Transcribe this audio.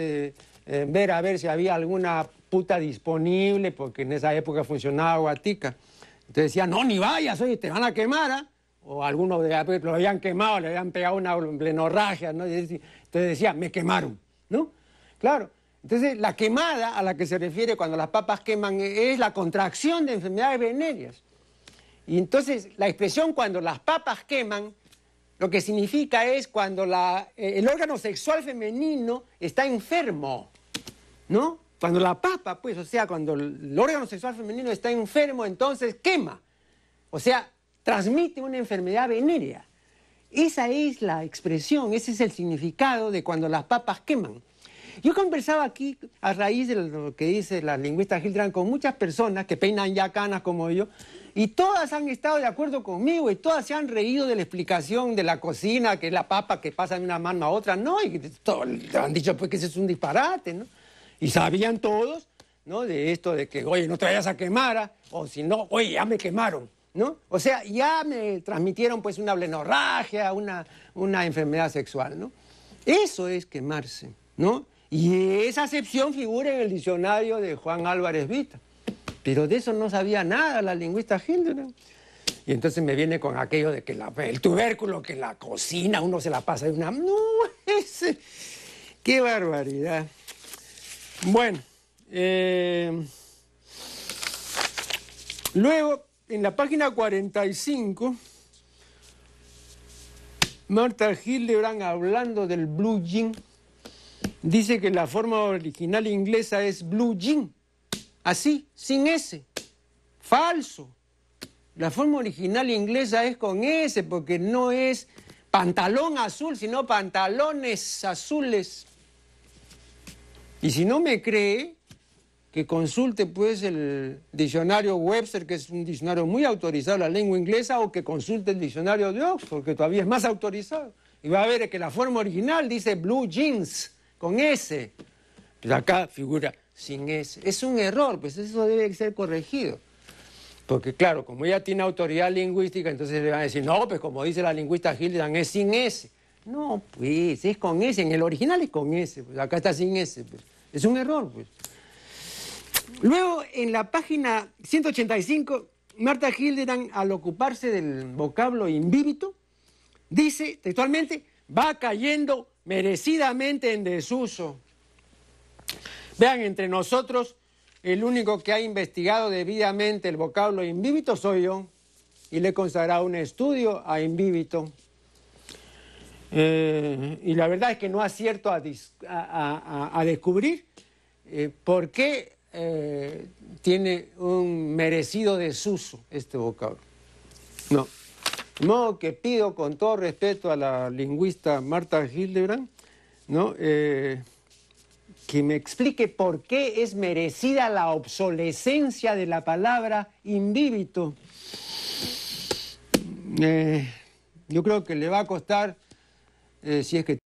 Eh, eh, ver a ver si había alguna puta disponible, porque en esa época funcionaba Guatica. Entonces decían, no, ni vayas, oye, te van a quemar, ¿ah? O algunos de, lo habían quemado, le habían pegado una blenorragia, ¿no? Entonces decía, me quemaron, ¿no? Claro. Entonces, la quemada a la que se refiere cuando las papas queman e-, es la contracción de enfermedades venéreas. Y entonces, la expresión cuando las papas queman lo que significa es cuando eh, el órgano sexual femenino está enfermo, ¿no? Cuando la papa, pues, o sea, cuando el órgano sexual femenino está enfermo, entonces quema. O sea, transmite una enfermedad venérea. Esa es la expresión, ese es el significado de cuando las papas queman. Yo conversaba aquí, a raíz de lo que dice la lingüista Gildran, con muchas personas que peinan ya canas como yo, y todas han estado de acuerdo conmigo y todas se han reído de la explicación de la cocina, que es la papa que pasa de una mano a otra, ¿no? Y te han dicho pues que ese es un disparate, ¿no? Y sabían todos, ¿no? De esto de que, oye, no te vayas a quemar, ah", o si no, oye, ya me quemaron, ¿no? O sea, ya me transmitieron pues una blenorragia, una, una enfermedad sexual, ¿no? Eso es quemarse, ¿no? Y esa acepción figura en el diccionario de Juan Álvarez Vita. Pero de eso no sabía nada la lingüista Hildebrand. Y entonces me viene con aquello de que el tubérculo, que la cocina, uno se la pasa de una... No, qué barbaridad. Bueno, eh, luego en la página 45, Marta Hildebrand hablando del blue jean, dice que la forma original inglesa es blue jean Así, sin S. Falso. La forma original inglesa es con S porque no es pantalón azul, sino pantalones azules. Y si no me cree, que consulte pues el diccionario Webster, que es un diccionario muy autorizado de la lengua inglesa, o que consulte el diccionario de Oxford, que todavía es más autorizado. Y va a ver que la forma original dice blue jeans, con S. Pues acá figura sin S. Es un error, pues eso debe ser corregido. Porque claro, como ella tiene autoridad lingüística, entonces le van a decir, no, pues como dice la lingüista Gildan, es sin S. No, pues es con S, en el original es con S, pues acá está sin S. Pues. Es un error, pues. Luego, en la página 185, Marta Hildebrand, al ocuparse del vocablo invívito, dice textualmente, va cayendo merecidamente en desuso. Vean, entre nosotros, el único que ha investigado debidamente el vocablo invívito soy yo y le he consagrado un estudio a invívito. Eh, y la verdad es que no acierto a, a, descubrir eh, por qué eh, tiene un merecido desuso este vocablo. No. no que pido con todo respeto a la lingüista Marta Hildebrand, ¿no? que me explique por qué es merecida la obsolescencia de la palabra invívito. Eh, yo creo que le va a costar, eh, si es que